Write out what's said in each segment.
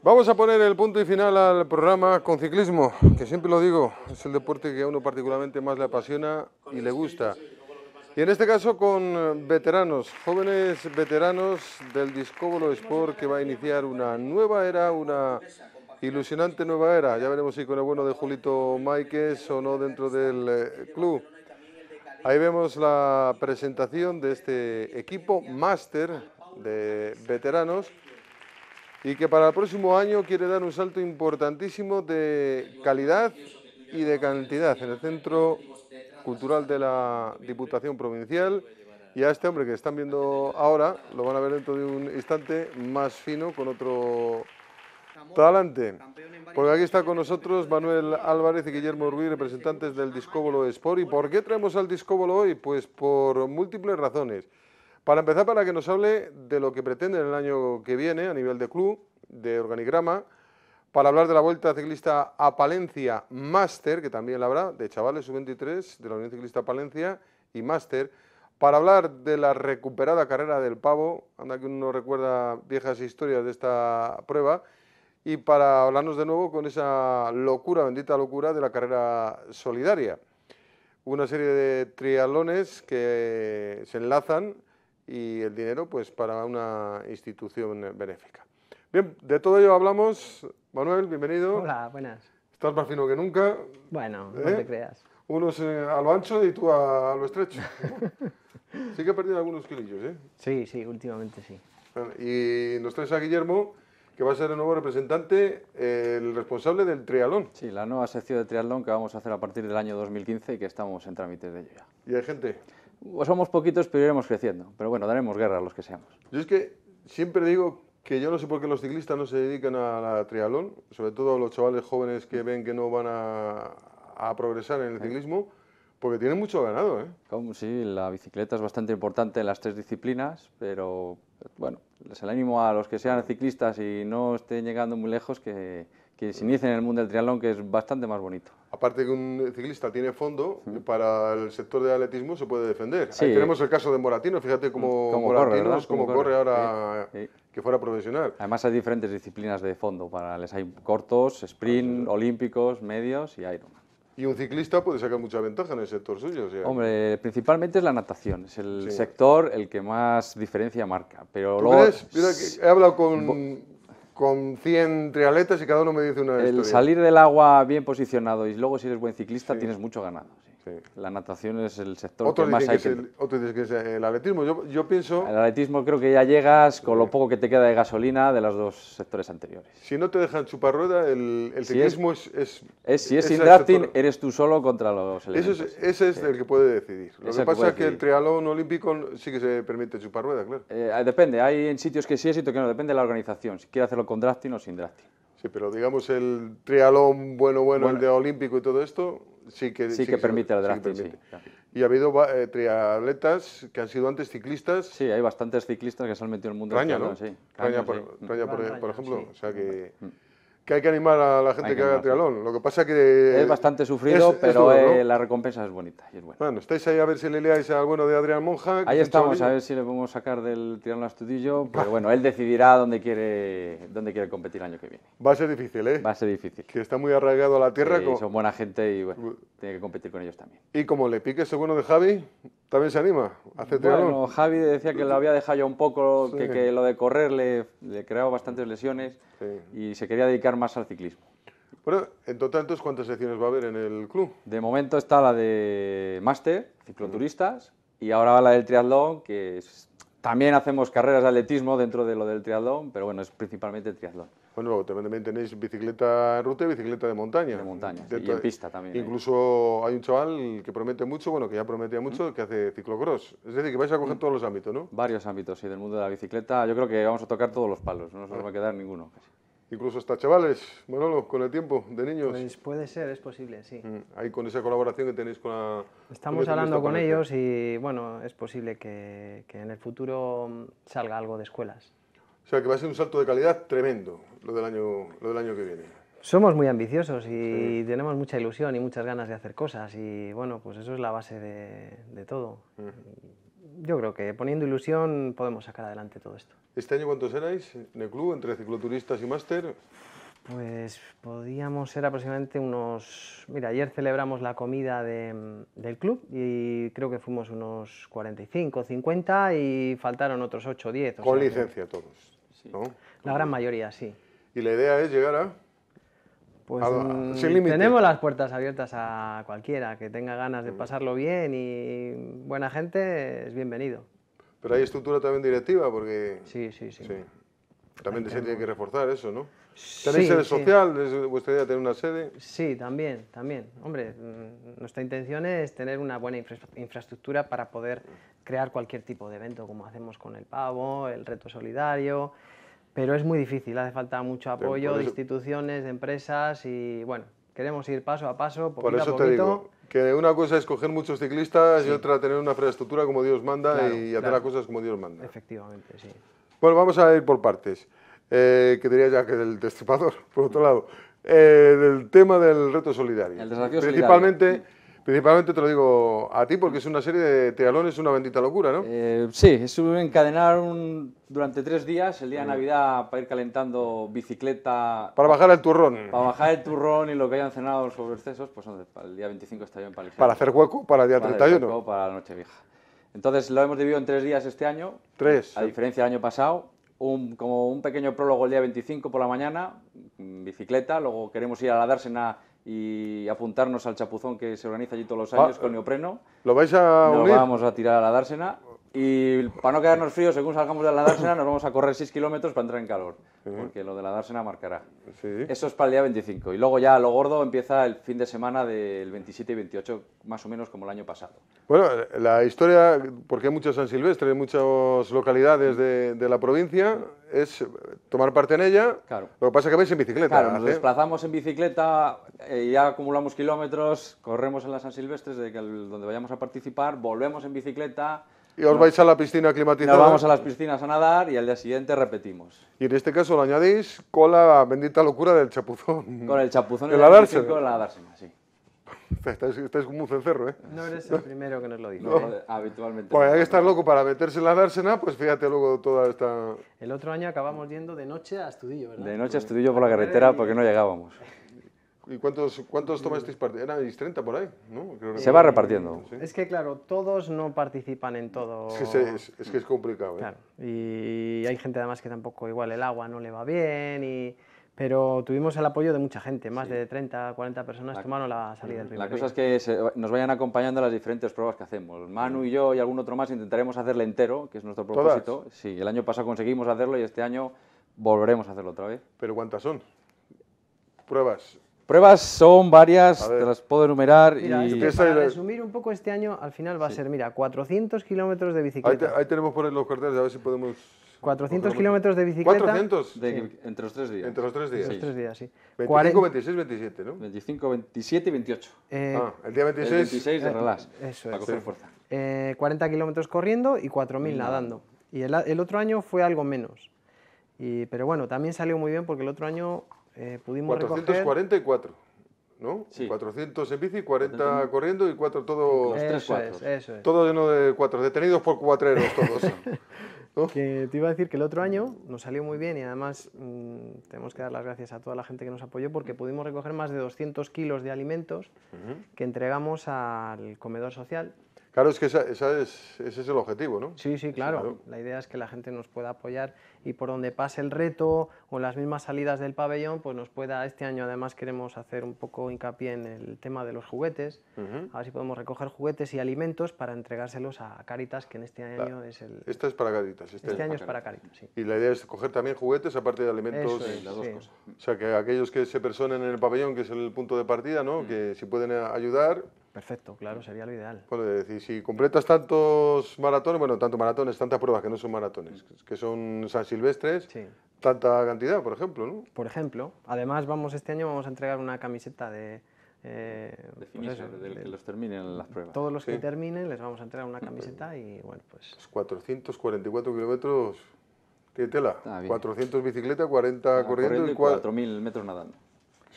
Vamos a poner el punto y final al programa con ciclismo, que siempre lo digo, es el deporte que a uno particularmente más le apasiona y le gusta. Y en este caso con veteranos, jóvenes veteranos del Discóbolo Sport que va a iniciar una nueva era, una ilusionante nueva era. Ya veremos si con el bueno de Julito Maikes o no dentro del eh, club. Ahí vemos la presentación de este equipo máster de veteranos y que para el próximo año quiere dar un salto importantísimo de calidad y de cantidad en el Centro Cultural de la Diputación Provincial. Y a este hombre que están viendo ahora, lo van a ver dentro de un instante, más fino, con otro talante. Porque aquí está con nosotros Manuel Álvarez y Guillermo Ruiz, representantes del Discóbolo Sport. ¿Y por qué traemos al Discóbolo hoy? Pues por múltiples razones. Para empezar, para que nos hable de lo que pretende en el año que viene a nivel de club, de organigrama, para hablar de la Vuelta Ciclista a Palencia Máster, que también la habrá, de chavales sub-23 de la Unión Ciclista Palencia y Máster, para hablar de la recuperada carrera del pavo, anda que uno recuerda viejas historias de esta prueba, y para hablarnos de nuevo con esa locura, bendita locura de la carrera solidaria. Una serie de trialones que se enlazan y el dinero pues para una institución benéfica. Bien, de todo ello hablamos. Manuel, bienvenido. Hola, buenas. Estás más fino que nunca. Bueno, no ¿Eh? te creas. Unos eh, a lo ancho y tú a, lo estrecho. sí que he perdido algunos kilillos, ¿eh? Sí, sí, últimamente sí. y nos traes a Guillermo, que va a ser el nuevo representante, el responsable del triatlón. Sí, la nueva sección de triatlón que vamos a hacer a partir del año 2015 y que estamos en trámites de ello ya. ¿Y hay gente? somos poquitos, pero iremos creciendo. Pero bueno, daremos guerra a los que seamos. Yo es que siempre digo que yo no sé por qué los ciclistas no se dedican a la triatlón, sobre todo los chavales jóvenes que ven que no van a, progresar en el ciclismo, porque tienen mucho ganado. ¿eh? Sí, la bicicleta es bastante importante en las tres disciplinas, pero bueno, les animo a los que sean ciclistas y no estén llegando muy lejos que, que se inicien en el mundo del triatlón, que es bastante más bonito aparte que un ciclista tiene fondo, para el sector de atletismo se puede defender. Ahí tenemos el caso de Moratino, fíjate cómo, corre, corre, ahora que fuera profesional. Además hay diferentes disciplinas de fondo, para les hay cortos, sprint, ah, olímpicos, medios y Iron. Y un ciclista puede sacar mucha ventaja en el sector suyo. Hombre, principalmente es la natación, es el sector el que más diferencia marca. Pero luego... he hablado con con 100 trialetas y cada uno me dice una El salir del agua bien posicionado y luego si eres buen ciclista tienes mucho ganado. La natación es el sector más hay que... El, que es el atletismo. Yo, pienso... El atletismo creo que ya llegas con lo poco que te queda de gasolina de los dos sectores anteriores. Si no te dejan chupar rueda, el, ciclismo es, Si es, sin drafting, eres tú solo contra los elementos. ese es el que puede decidir. Lo que pasa es que el trialón olímpico sí que se permite chupar rueda, claro. Eh, ah, depende. Hay en sitios que sí es y que no. Depende de la organización. Si quiere hacerlo con drafting o sin drafting. Sí, pero digamos el trialón bueno, bueno. el de olímpico y todo esto sí que, permite el drafting. Y ha habido eh, triatletas que han sido antes ciclistas. Sí, hay bastantes ciclistas que se han metido en el mundo. Raña, ¿no? Raña, por, por, ejemplo. O sea que... Mm que hay que animar a la gente que, haga triatlón. Lo que pasa que... Es bastante sufrido, pero eh, la recompensa es bonita y es buena. Bueno, estáis ahí a ver si le leáis al bueno de Adrián Monja. Ahí estamos, a ver si le podemos sacar del triatlón astudillo, pero bueno, él decidirá dónde quiere, dónde quiere competir el año que viene. Va a ser difícil, ¿eh? Va a ser difícil. Que está muy arraigado a la tierra. como... Son buena gente y bueno, tiene que competir con ellos también. Y como le pique ese bueno de Javi, ¿También se anima ¿Hace Javi decía que lo había dejado ya un poco, que, que, lo de correr le, creaba bastantes lesiones y se quería dedicar más al ciclismo. Bueno, en total, entonces, ¿cuántas secciones va a haber en el club? De momento está la de máster, cicloturistas, y ahora va la del triatlón, que también hacemos carreras de atletismo dentro de lo del triatlón, pero bueno, es principalmente el triatlón. Bueno, pues también tenéis bicicleta en ruta y bicicleta de montaña. De montaña, sí, y en pista también. ¿eh? Incluso hay. un chaval que promete mucho, bueno, que ya prometía mucho, ¿Mm? que hace ciclocross. Es decir, que vais a coger ¿Mm? todos los ámbitos, ¿no? Varios ámbitos, sí, del mundo de la bicicleta. Yo creo que vamos a tocar todos los palos, no nos ah. va a quedar ninguno Incluso hasta chavales, bueno, con el tiempo de niños. Pues puede ser, es posible, sí. Mm, ahí con esa colaboración que tenéis con la... Estamos hablando con ellos y, bueno, es posible que en el futuro salga algo de escuelas. O sea que va a ser un salto de calidad tremendo lo del año, lo del año que viene. Somos muy ambiciosos y tenemos mucha ilusión y muchas ganas de hacer cosas y bueno, pues eso es la base de, todo. Yo creo que poniendo ilusión podemos sacar adelante todo esto. ¿Este año cuántos erais en el club, entre cicloturistas y máster? Pues podíamos ser aproximadamente unos... Mira, ayer celebramos la comida de, del club y creo que fuimos unos 45, 50 y faltaron otros 8, 10. O Con licencia todos. La gran mayoría, sí. ¿Y la idea es llegar a...? Pues mm, tenemos las puertas abiertas a cualquiera que tenga ganas de mm. pasarlo bien y buena gente es bienvenido. Pero hay estructura también directiva porque... sí, sí. sí. También se tiene que reforzar eso, ¿no? ¿Tenéis sede social? vuestra idea tener una sede? Sí, también, también. Hombre, mm, nuestra intención es tener una buena infraestructura para poder crear cualquier tipo de evento, como hacemos con el pavo, el reto solidario, pero es muy difícil, hace falta mucho apoyo de instituciones, de empresas y bueno, queremos ir paso a paso, poquito por eso Te digo, que una cosa es coger muchos ciclistas y otra tener una infraestructura como Dios manda y hacer las cosas como Dios manda. Efectivamente, sí. Bueno, vamos a ir por partes. Eh, que diría ya que del destripador, por otro lado. Eh, del tema del reto solidario. El desafío principalmente, solidario. Principalmente te lo digo a ti porque es una serie de tealones, una bendita locura, ¿no? Eh, sí, es encadenar durante tres días, el día de Navidad, para ir calentando bicicleta. Para bajar el turrón. Para bajar el turrón y lo que hayan cenado los excesos, pues el día 25 está bien para Para hacer hueco para el día para 31. hueco, para la noche vieja. Entonces lo hemos dividido en tres días este año. Tres. A diferencia del año pasado. como un pequeño prólogo el día 25 por la mañana, mm, bicicleta, luego queremos ir a la dársena y apuntarnos al chapuzón que se organiza allí todos los ah, años con neopreno. ¿Lo vais a Nos vamos a tirar a la dársena y para no quedarnos fríos, según salgamos de la dársena, nos vamos a correr 6 kilómetros para entrar en calor porque lo de la dársena marcará. Sí. Eso es para el día 25. Y luego ya lo gordo empieza el fin de semana del 27 y 28, más o menos como el año pasado. Bueno, la historia, porque hay mucho San Silvestre, hay muchas localidades de, la provincia, es tomar parte en ella. Claro. Lo que pasa es que vais en bicicleta. Claro, nos ¿eh? desplazamos en bicicleta, eh, ya acumulamos kilómetros, corremos en la San Silvestre, desde que donde vayamos a participar, volvemos en bicicleta y os vais a la piscina climatizada. Nos vamos a las piscinas a nadar y al día siguiente repetimos. Y en este caso lo añadís con la bendita locura del chapuzón. Con el chapuzón. El Con la dársena. sí. Estás, como este un cencerro, ¿eh? No eres el primero que nos lo dice. ¿eh? Habitualmente. Pues hay que estar loco para meterse en la dársena, pues fíjate luego toda esta... El otro año acabamos yendo de noche a Estudillo, ¿verdad? De noche a Estudillo por la carretera porque no llegábamos. ¿Y cuántos, cuántos tomasteis mm. parte? Eran 30 por ahí, ¿no? se va repartiendo. Es que, claro, todos no participan en todo. Es que, es, complicado, ¿eh? Claro. Y hay gente además que tampoco, igual el agua no le va bien y... Pero tuvimos el apoyo de mucha gente, más de 30, 40 personas la, tomaron la salida del río. La cosa es que nos vayan acompañando las diferentes pruebas que hacemos. Manu y yo y algún otro más intentaremos hacerlo entero, que es nuestro propósito. Sí, el año pasado conseguimos hacerlo y este año volveremos a hacerlo otra vez. ¿Pero cuántas son? Pruebas. Pruebas son varias, te las puedo enumerar. y... Para resumir un poco este año, al final va a ser, mira, 400 kilómetros de bicicleta. Ahí, tenemos por los carteles, a ver si podemos... 400 kilómetros de bicicleta. 400 entre los tres días. Entre los tres días. los tres días, sí. 25, 26, 27, ¿no? 25, 27 y 28. Eh, ah, el día 26. El 26 de eh, relás. Eso para es. Coger fuerza. 40 eh, kilómetros corriendo y 4.000 nadando. Y el, otro año fue algo menos. pero bueno, también salió muy bien porque el otro año eh, 444, ¿no? 400 en bici, 40 corriendo y 4 todos Eso es, eso es. Todo lleno de 4, detenidos por cuatreros todos. te iba a decir que el otro año nos salió muy bien y además mm, tenemos que dar las gracias a toda la gente que nos apoyó porque pudimos recoger más de 200 kilos de alimentos que entregamos al comedor social Claro, es que esa, ese es el objetivo, ¿no? Sí, sí, claro. La idea es que la gente nos pueda apoyar y por donde pase el reto o las mismas salidas del pabellón, pues nos pueda, este año además queremos hacer un poco hincapié en el tema de los juguetes, Así a ver si podemos recoger juguetes y alimentos para entregárselos a Caritas, que en este año es el... Esta es para Caritas. Este, este año es para Caritas, sí. Y la idea es coger también juguetes aparte de alimentos. Es, las dos cosas. O sea, que aquellos que se personen en el pabellón, que es el punto de partida, ¿no? Que si pueden eh, ayudar Perfecto, claro, sería lo ideal. Bueno, pues, decir, si completas tantos maratones, bueno, tantos maratones, tantas pruebas que no son maratones, mm. que son San Silvestres, tanta cantidad, por ejemplo, ¿no? Por ejemplo, además vamos este año vamos a entregar una camiseta de... Eh, pues que los terminen las pruebas. Todos los que terminen les vamos a entregar una pues camiseta y bueno, pues... 444 kilómetros... Tiene tela. 400 bicicleta, 40 corriendo, y 4.000 metros nadando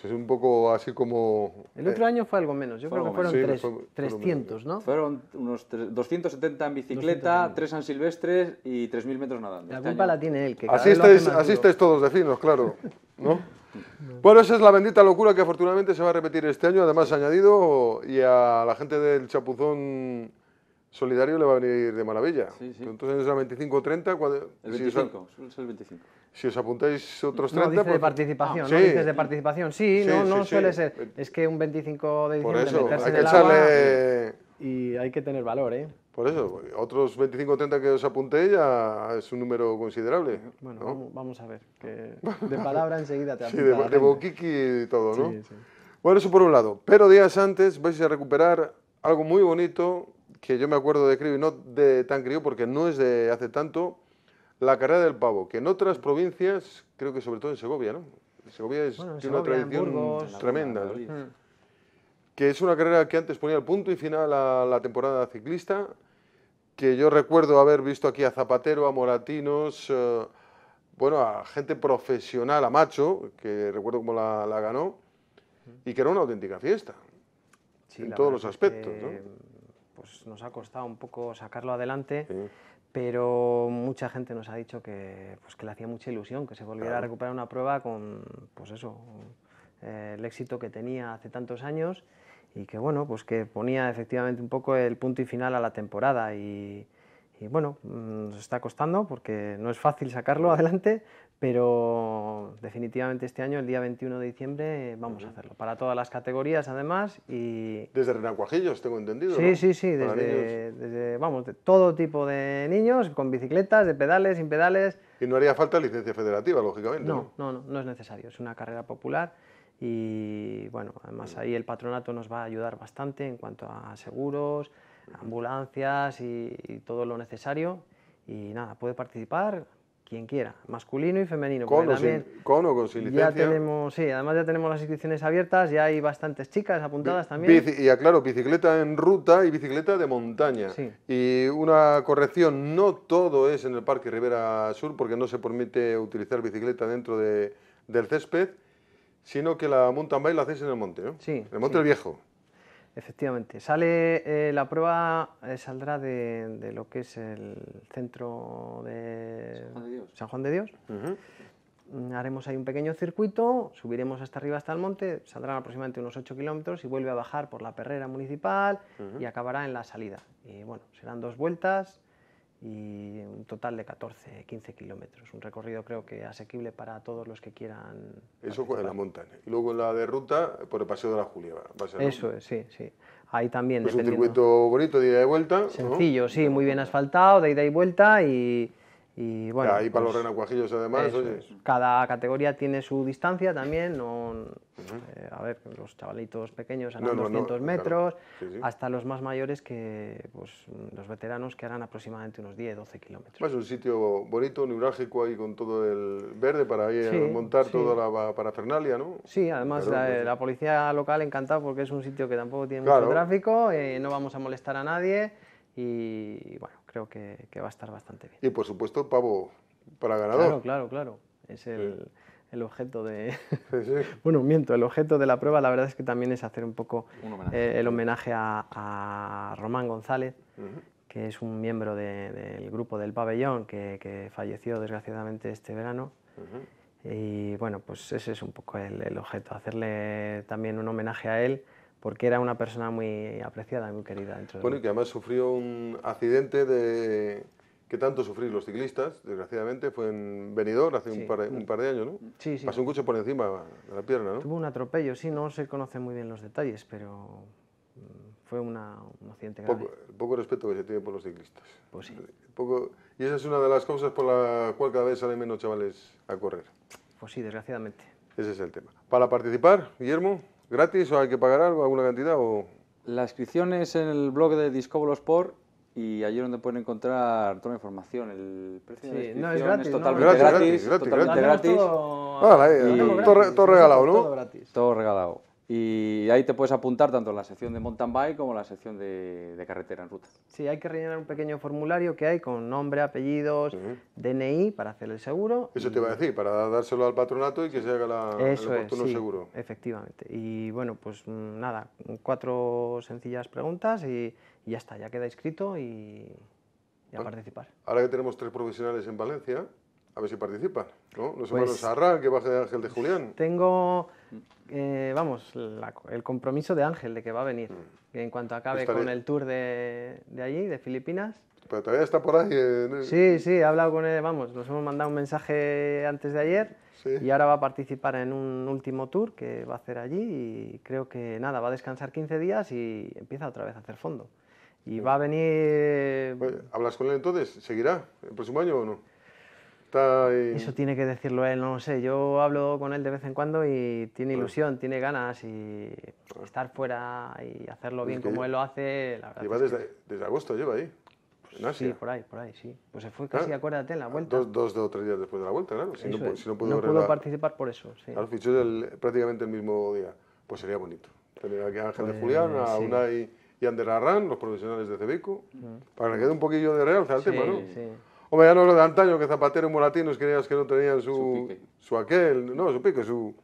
es un poco así como... El otro eh, año fue algo menos, yo creo que fueron 300, ¿no? Fueron unos 270 en bicicleta, 3 en Silvestres y 3.000 metros nadando. La este culpa la tiene él. Que así estáis, así estáis todos de claro, Bueno, esa es la bendita locura que afortunadamente se va a repetir este año, además añadido, y a la gente del Chapuzón Solidario le va a venir de maravilla. ...entonces es Entonces 25 o 30. Cuando, el 25, si os, el 25. Si os apuntáis otros 30... No, de pues- participación, ah, sí. ¿no? Dices de participación. Sí, no, no suele ser. Eh, es que un 25 de diciembre Por eso, hay que echarle... y hay que tener valor, ¿eh? Por eso, otros 25 o 30 que os apunté ya es un número considerable. Bueno, vamos a ver, que de palabra enseguida te Sí, de, boquiqui y todo, ¿no? Bueno, eso por un lado. Pero días antes vais a recuperar algo muy bonito que yo me acuerdo de crío y no de tan crío porque no es de hace tanto, la carrera del pavo, que en otras provincias, creo que sobre todo en Segovia, ¿no? Segovia es, una tradición tremenda. Mm. Mm. Que es una carrera que antes ponía el punto y final a la temporada ciclista, que yo recuerdo haber visto aquí a Zapatero, a Moratinos, eh, bueno, a gente profesional, a Macho, que recuerdo cómo la, ganó, mm. y que era una auténtica fiesta, en todos los aspectos. ¿no? Pues nos ha costado un poco sacarlo adelante. Pero mucha gente nos ha dicho que, pues que le hacía mucha ilusión que se volviera a recuperar una prueba con, pues eso, eh, el éxito que tenía hace tantos años y que, bueno, pues que ponía efectivamente un poco el punto y final a la temporada y, y bueno, mm, nos está costando porque no es fácil sacarlo adelante, pero definitivamente este año, el día 21 de diciembre, vamos a hacerlo. Para todas las categorías, además, y... Desde renacuajillos, tengo entendido, Sí, sí, sí, desde, vamos, de todo tipo de niños, con bicicletas, de pedales, sin pedales... Y no haría falta licencia federativa, lógicamente, ¿no? No, no, no, es necesario, es una carrera popular y, bueno, además ahí el patronato nos va a ayudar bastante en cuanto a seguros ambulancias y, todo lo necesario. Y nada, puede participar quien quiera, masculino y femenino. Con, o sin, con Ya tenemos, sí, además ya tenemos las inscripciones abiertas, ya hay bastantes chicas apuntadas también. y aclaro, bicicleta en ruta y bicicleta de montaña. Y una corrección, no todo es en el Parque Rivera Sur, porque no se permite utilizar bicicleta dentro de, del césped, sino que la mountain bike la hacéis en el monte, ¿no? Sí. el monte el viejo. Efectivamente, sale eh, la prueba eh, saldrá de, lo que es el centro de San Juan de Dios. Mm, haremos ahí un pequeño circuito, subiremos hasta arriba hasta el monte, saldrán aproximadamente unos 8 kilómetros y vuelve a bajar por la perrera municipal y acabará en la salida. Y bueno, serán dos vueltas y un total de 14, 15 kilómetros. Un recorrido creo que asequible para todos los que quieran. Eso con la montaña. Y luego la de ruta por el Paseo de la básicamente. Eso es, sí, sí. Ahí también. Es un circuito bonito de ida y vuelta. Sencillo, sí, muy bien asfaltado, de ida y vuelta y y bueno. Ahí para los pues, renacuajillos, además. Cada categoría tiene su distancia también. Eh, a ver, los chavalitos pequeños a 200 metros, hasta los más mayores, que pues, los veteranos, que harán aproximadamente unos 10, 12 kilómetros. Pues es un sitio bonito, neurálgico, ahí con todo el verde para montar toda la parafernalia, ¿no? Sí, además pues eh, la, policía local encantada porque es un sitio que tampoco tiene mucho tráfico, eh, no vamos a molestar a nadie y bueno creo que, que, va a estar bastante bien. Y por supuesto, pavo para ganador. Claro, claro, claro. Es el, el objeto de. bueno, miento, el objeto de la prueba, la verdad es que también es hacer un poco eh, el homenaje a, a Román González, que es un miembro del grupo del pabellón que, falleció desgraciadamente este verano. Y bueno, pues ese es un poco el, el objeto, hacerle también un homenaje a él porque era una persona muy apreciada muy querida. Dentro bueno, y que además sufrió un accidente de que tanto sufrir los ciclistas, desgraciadamente, fue en Benidorm hace un, par de, años, ¿no? Sí, sí. Pasó un coche por encima de la pierna, ¿no? Tuvo un atropello, sí, no se conocen muy bien los detalles, pero mm, fue un accidente grave. Poco, respeto que se tiene por los ciclistas. Pues sí. Poco, y esa es una de las cosas por la cual cada vez salen menos chavales a correr. Pues sí, desgraciadamente. Ese es el tema. Para participar, Guillermo, ¿Gratis o hay que pagar algo, alguna cantidad? O... La inscripción es en el blog de Discóbulo Sport y allí es donde pueden encontrar toda la información. El precio no, es, gratis, totalmente gratis, totalmente gratis. Todo, regalado, ¿no? Todo, todo regalado. Y ahí te puedes apuntar tanto en la sección de mountain bike como en la sección de, carretera en ruta. Sí, hay que rellenar un pequeño formulario que hay con nombre, apellidos, DNI para hacer el seguro. Eso te iba a decir, para dárselo al patronato y que se haga la, el oportuno es, seguro. Efectivamente. Y bueno, pues mm, nada, cuatro sencillas preguntas y, ya está, ya queda inscrito y, a ah, participar. Ahora que tenemos tres profesionales en Valencia, a ver si participa, ¿no? Los pues hermanos que va que ser Ángel de Julián. Tengo, eh, vamos, el compromiso de Ángel de que va a venir. Mm. En cuanto acabe con el tour de, allí, de Filipinas. Pero todavía está por ahí. ¿eh? Sí, sí, he hablado con él, vamos, nos hemos mandado un mensaje antes de ayer. Y ahora va a participar en un último tour que va a hacer allí y creo que nada, va a descansar 15 días y empieza otra vez a hacer fondo. Y mm. va a venir... ¿Hablas con él entonces? ¿Seguirá el próximo año o no? Eso tiene que decirlo él, no lo sé. Yo hablo con él de vez en cuando y tiene ilusión, tiene ganas y estar fuera y hacerlo pues bien como él lo hace, la verdad. Lleva desde, agosto, lleva ahí. Sí, por ahí, por ahí, sí. Pues se fue casi, ah, acuérdate, en la vuelta. Dos, dos o tres días después de la vuelta, claro. Si no, si no, pudo, no pudo participar por eso, sí. Claro, fichó prácticamente el mismo día. Pues sería bonito. Tener aquí a Ángel de pues Julián, a Unai y Ander Arran, los profesionales de Cebeco, para que quede un poquillo de realza el tema, ¿no? Sí. O ya no lo de antaño, que Zapatero y Moratinos creías que no tenían su, su, aquel, no, su pico su...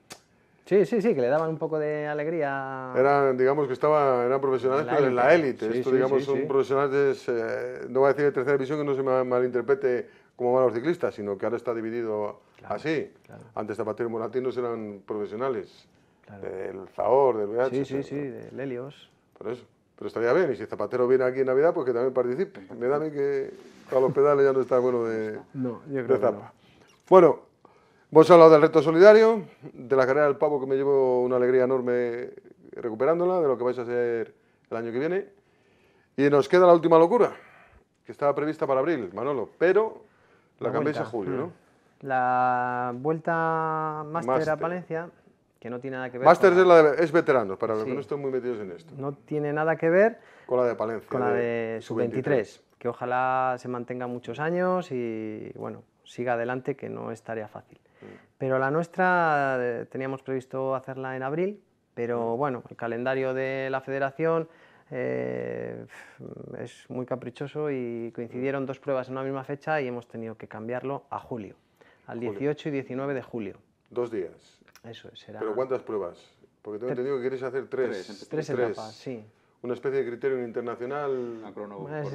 Sí, sí, sí, que le daban un poco de alegría. Eran, digamos que estaba eran profesionales, pero en la élite. Esto, digamos, son profesionales, eh, no voy a decir de tercera división, que no se me malinterprete como malos ciclistas, sino que ahora está dividido así. Antes Zapatero y Moratinos eran profesionales. Del Zahor, del VH. Sí, sí, sí, del Helios. Por eso. Pero estaría bien, y si Zapatero viene aquí en Navidad, pues que también participe. Me da a mí que a los pedales ya no está bueno de, no, yo creo Bueno, hemos hablado del reto solidario, de la carrera del pavo que me llevo una alegría enorme recuperándola, de lo que vais a hacer el año que viene. Y nos queda la última locura, que estaba prevista para abril, Manolo, pero la, la cambiáis a julio, ¿no? Mm. La vuelta máster a Valencia que no tiene nada que ver. la... es, veterano, para no estoy muy metidos en esto. No tiene nada que ver con la de Palencia. Con de, sub-23, que ojalá se mantenga muchos años y bueno, siga adelante, que no es tarea fácil. Mm. Pero la nuestra teníamos previsto hacerla en abril, pero mm. bueno, el calendario de la federación eh, es muy caprichoso y coincidieron mm. dos pruebas en una misma fecha y hemos tenido que cambiarlo a julio, al 18 y 19 de julio. Dos días. Eso ¿Pero cuántas pruebas? Porque tengo entendido que quieres hacer tres. etapas, sí. Una especie de criterio internacional.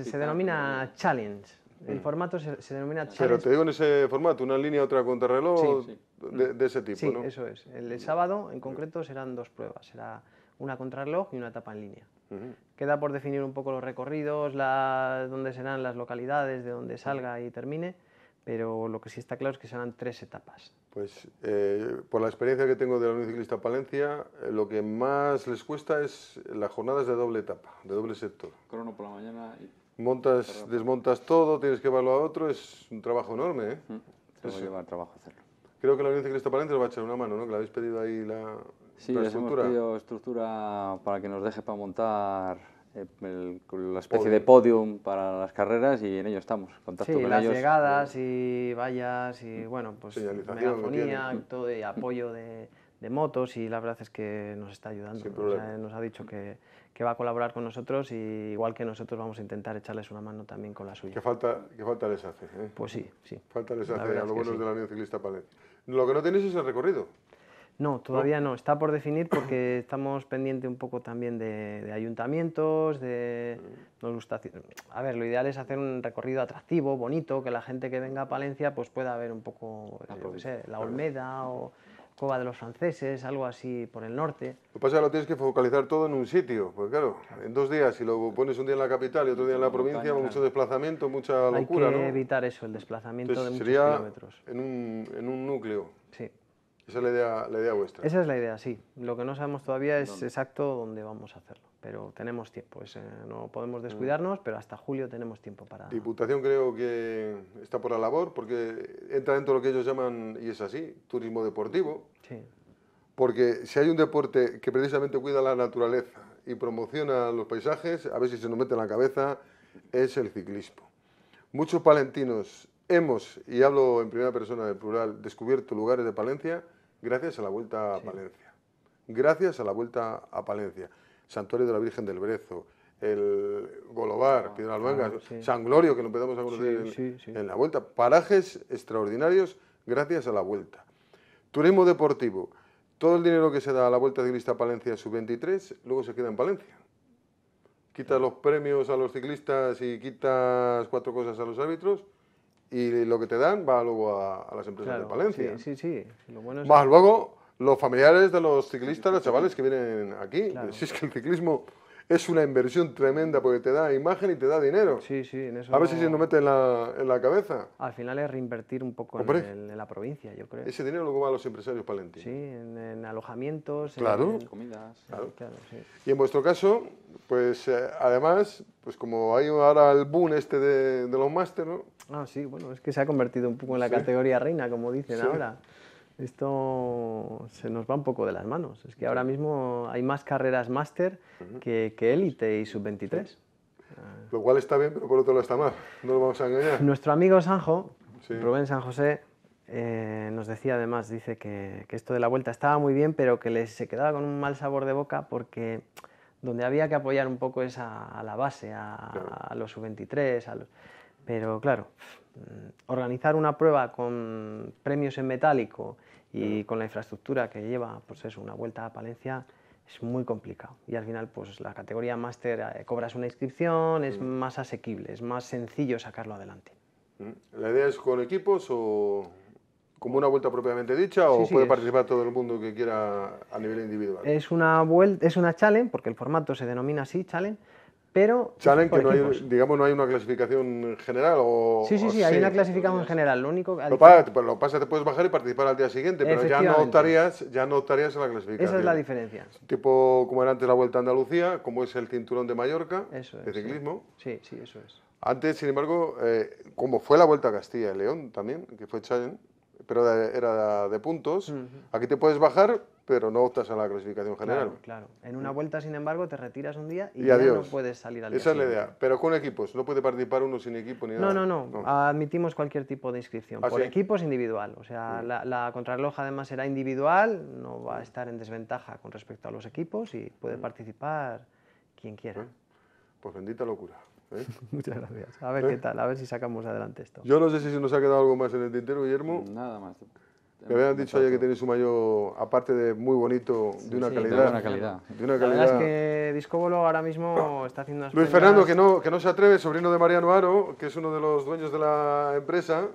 se, denomina challenge. El formato se, denomina challenge. Pero te digo en ese formato, una línea, otra contrarreloj, De, ese tipo, sí, eso es. El, sábado, en concreto, serán dos pruebas. Será una contrarreloj y una etapa en línea. Queda por definir un poco los recorridos, la, dónde serán las localidades, de dónde salga y termine pero lo que sí está claro es que serán tres etapas. Pues eh, por la experiencia que tengo de la Unión Ciclista Palencia, eh, lo que más les cuesta es las jornadas de doble etapa, de doble sector. Crono por la mañana y... Montas, desmontas todo, tienes que llevarlo a otro, es un trabajo enorme. ¿eh? Mm. trabajo hacerlo. Creo que la Unión Ciclista Palencia os va a echar una mano, ¿no? Que le habéis pedido ahí la, estructura para que nos deje para montar eh, la especie de podium para las carreras y en ello estamos. Contacto con las llegadas y vallas y bueno, pues megafonía, todo y apoyo de, motos y la verdad es que nos está ayudando. nos ha dicho que, va a colaborar con nosotros y igual que nosotros vamos a intentar echarles una mano también con la suya. ¿Qué falta, falta les hace? ¿eh? Pues sí, sí. Falta les hace a los de la Unión Ciclista palet Lo que no tenéis es el recorrido. No, todavía no. Está por definir porque estamos pendiente un poco también de, ayuntamientos, de... Mm. Nos gusta... A ver, lo ideal es hacer un recorrido atractivo, bonito, que la gente que venga a Palencia pues pueda ver un poco, la, Olmeda o Cova de los Franceses, algo así por el norte. Lo que pasa es que lo tienes que focalizar todo en un sitio, porque claro, en dos días, si lo pones un día en la capital y otro día en la provincia, mucho desplazamiento, mucha locura, Hay que evitar eso, el desplazamiento de muchos kilómetros. En un, en un núcleo. Sí. Esa es la idea, vuestra. Esa es la idea, sí. Lo que no sabemos todavía es exacto dónde vamos a hacerlo, pero tenemos tiempo. Eh, no podemos mm. descuidarnos, pero hasta julio tenemos tiempo para... Diputación creo que está por la labor porque entra dentro de lo que ellos llaman, y es así, turismo deportivo. Sí. Porque si hay un deporte que precisamente cuida la naturaleza y promociona los paisajes, a ver si se nos mete en la cabeza, es el ciclismo. Muchos palentinos hemos, y hablo en primera persona del plural, descubierto lugares de Palencia gracias a la Vuelta a Palencia. Gracias a la Vuelta a Palencia. Santuario de la Virgen del Brezo, el Golobar, ah, Piedra San Glorio, que lo empezamos a conocer en, la Vuelta. Parajes extraordinarios gracias a la Vuelta. Turismo deportivo. Todo el dinero que se da a la Vuelta Ciclista a Palencia Sub-23 luego se queda en Palencia. Quitas los premios a los ciclistas y quitas cuatro cosas a los árbitros, y lo que te dan va luego a, las empresas de Palencia. Sí, sí, sí. Más luego los familiares de los ciclistas, los chavales que vienen aquí. Si es que el ciclismo es una inversión tremenda porque te da imagen y te da dinero. Sí, sí, en eso. A ver si se nos mete en la, en la, cabeza. Al final es reinvertir un poco en, la provincia, yo creo. Ese dinero luego va a los empresarios palentinos. Sí, en, alojamientos, claro. en, comidas. Claro. Y en vuestro caso, pues eh, además, pues como hay ahora el boom este de, los máster, ¿no? Ah, sí, bueno, es que se ha convertido un poco en la categoría reina, como dicen ahora esto se nos va un poco de las manos. Es que ahora mismo hay más carreras máster que, que élite y sub-23. Ah. Lo cual está bien, pero por otro lado está mal. No lo vamos a engañar. Nuestro amigo Sanjo, Rubén San José, eh, nos decía además, dice que, que, esto de la vuelta estaba muy bien, pero que les, se quedaba con un mal sabor de boca porque donde había que apoyar un poco es a, la base, a, a los sub-23, pero claro, Mm, organizar una prueba con premios en metálico y con la infraestructura que lleva, pues eso, una vuelta a Palencia es muy complicado. Y al final, pues la categoría máster eh, cobras una inscripción, es mm. más asequible, es más sencillo sacarlo adelante. Mm. ¿La idea es con equipos o como una vuelta propiamente dicha o puede participar todo el mundo que quiera a nivel individual? Es una vuelta, es una challenge, porque el formato se denomina así, challenge, pero. ¿Saben que no hay, digamos, no hay una clasificación general? O, sí, sí, sí, hay una clasificación general. Lo único. Lo, pues lo pasa, te puedes bajar y participar al día siguiente, pero ya no, optarías, ya no en la clasificación. Esa es la diferencia. Tipo como era antes la Vuelta a Andalucía, como es el cinturón de Mallorca, de ciclismo. Sí. sí, eso es. Antes, sin embargo, eh, como fue la Vuelta a Castilla y León también, que fue Challenge, pero era de puntos, aquí te puedes bajar pero no optas a la clasificación general. Claro, En una vuelta, sin embargo, te retiras un día y, ya no puedes salir al Esa es la idea. Pero con equipos, no puede participar uno sin equipo ni nada. No, no, no. Admitimos cualquier tipo de inscripción. Ah, por equipos, individual. O sea, la, la, además será individual, no va a estar en desventaja con respecto a los equipos y puede mm. participar quien quiera. Pues bendita locura. ¿eh? Muchas gracias. A ver ¿Eh? qué tal, a ver si sacamos adelante esto. Yo no sé si nos ha quedado algo más en el tintero, Guillermo. Nada más. Me habían dicho ayer que tenéis un mayo, aparte de muy bonito, de, una calidad, de una calidad. De una calidad. La verdad es que Discóbolo ahora mismo está haciendo Luis Fernando, que no, que no se atreve, sobrino de Mariano Aro, que es uno de los dueños de la empresa.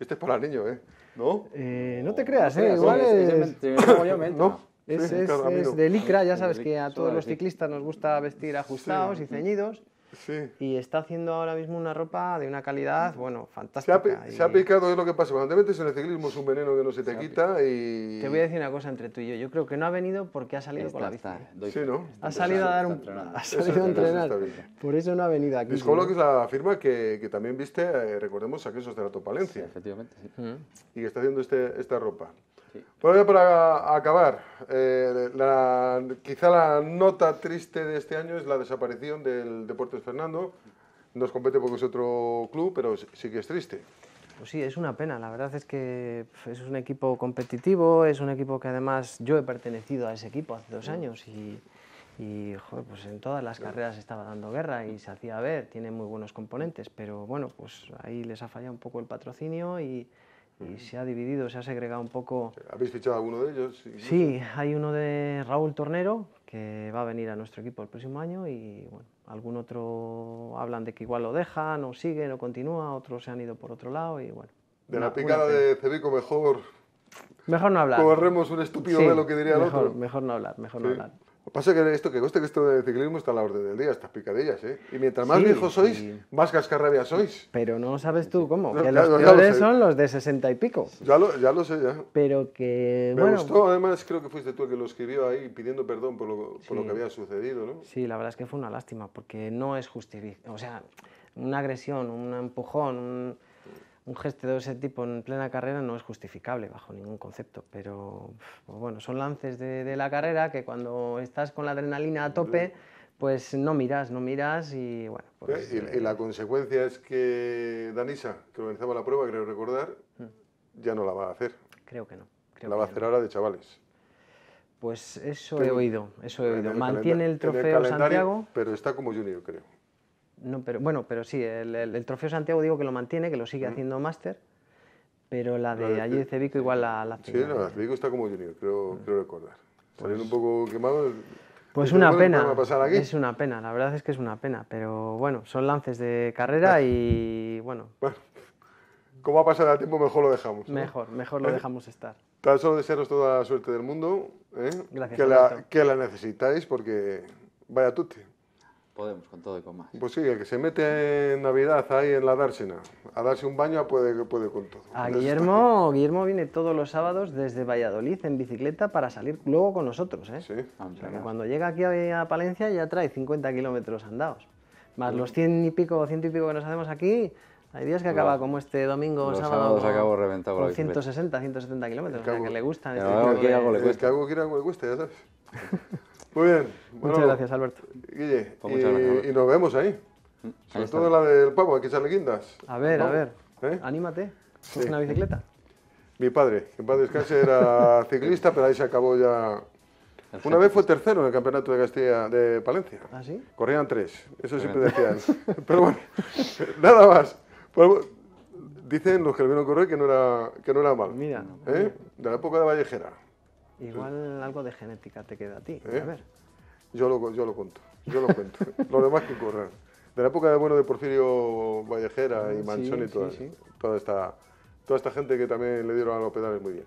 Este es para el niño, ¿eh? ¿No? Eh, no te creas, ¿eh? igual es... es... es, de licra, ya sabes que a todos los ciclistas nos gusta vestir ajustados y ceñidos. Y está haciendo ahora mismo una ropa de una calidad, bueno, fantástica. Se ha, picado, es lo que pasa. Cuando el ciclismo es un veneno que no se te quita y... Te voy a decir una cosa entre tú y yo. Yo creo que no ha venido porque ha salido con la bici. sí, ¿no? Ha salido a dar un... Ha salido a entrenar. Por eso no ha venido aquí. Discolo, que es la firma que, que también viste, eh, recordemos, a Quesos de la Topalencia efectivamente, sí. Y que está haciendo este, esta ropa. Bueno, pues ya para acabar, eh, la, quizá la nota triste de este año es la desaparición del Deportes Fernando. Nos compete porque es otro club, pero sí que es triste. Pues sí, es una pena. La verdad es que es un equipo competitivo, es un equipo que además yo he pertenecido a ese equipo hace dos mm. años y, pues en todas las carreras estaba dando guerra y se hacía ver, tiene muy buenos componentes, pero bueno, pues ahí les ha fallado un poco el patrocinio y, y se ha dividido, se ha segregado un poco. ¿Habéis fichado alguno de ellos? Sí, hay uno de Raúl Tornero, que va a venir a nuestro equipo el próximo año y bueno, algún otro hablan de que igual lo dejan o sigue, o continúa, otros se han ido por otro lado y bueno. De la picada de Cebico mejor... Mejor no hablar. Corremos un estúpido de lo que diría el otro. Mejor no hablar, mejor no hablar. Lo que pasa es que esto que guste, que esto de ciclismo está a la orden del día, estas picadillas, ¿eh? Y mientras más viejos sois, más cascarrabia sois. Pero no sabes tú cómo, los peores son los de sesenta y pico. Ya lo, sé, ya. Pero que, bueno... esto además creo que fuiste tú el que lo escribió ahí pidiendo perdón por lo, por lo que había sucedido, ¿no? Sí, la verdad es que fue una lástima, porque no es justificado. o sea, una agresión, un empujón, un un gesto de ese tipo en plena carrera no es justificable bajo ningún concepto, pero pues bueno, son lances de, la carrera que cuando estás con la adrenalina a tope, pues no miras, no miras y bueno. Pues, eh, ¿Y, la consecuencia es que Danisa, que organizaba la prueba, creo recordar, hmm. ya no la va a hacer. Creo que no. la va a hacer ahora de chavales. Pues eso he oído, eso he oído. Mantiene el trofeo Santiago. Pero está como junior, creo. No, pero, bueno, pero sí, el, el, Trofeo Santiago digo que lo mantiene, que lo sigue mm. haciendo máster, pero la de, allí de Cebico igual la, la Sí, la de Cebico está como junior, creo, mm. creo recordar. Pues, un poco quemado. Pues una pena, es una pena, la verdad es que es una pena, pero bueno, son lances de carrera y bueno. bueno. Como ha pasado el tiempo, mejor lo dejamos. ¿eh? Mejor, mejor lo ¿Eh? dejamos estar. Tan solo desearos toda la suerte del mundo, ¿eh? que, la, que la necesitáis porque vaya tutti. Podemos, con todo y con más. Pues sí, el que se mete en Navidad ahí en la dársena, a darse un baño puede, puede con todo. A ah, Guillermo, Guillermo viene todos los sábados desde Valladolid en bicicleta para salir luego con nosotros. ¿eh? Sí. Ah, cuando llega aquí a Palencia ya trae 50 kilómetros andados. Más los 100 y pico, 100 y pico que nos hacemos aquí, hay días que acaba como este domingo o sábado. Los acabo reventado con 160, 170 kilómetros. que le gustan. Es este que algo que algo le cuesta, ya sabes. Muy bien. Bueno, pues muchas gracias, Alberto. y, gracias, y, nos vemos ahí. Mm, Sobre todo la del pavo, hay que echarle guindas. A ver, a ver. ¿Eh? Anímate. Sí. una bicicleta. Mi padre, en paz descanse, era ciclista, pero ahí se acabó ya. Una vez fue tercero en el campeonato de Castilla de Palencia. ¿Ah, sí? Corrían tres, eso siempre decían. pero bueno, nada más. Pues, dicen los que lo vieron correr que no era, que no era mal. Mira, ¿eh? De la época de Vallejera. Igual algo de genética te queda a ti. ¿Eh? A ver. Yo lo, yo lo cuento, yo lo cuento. lo demás que corran. De la época de bueno de Porfirio Vallejera y ah, Manchón y toda, toda, esta, toda esta gente que también le dieron a los pedales muy bien.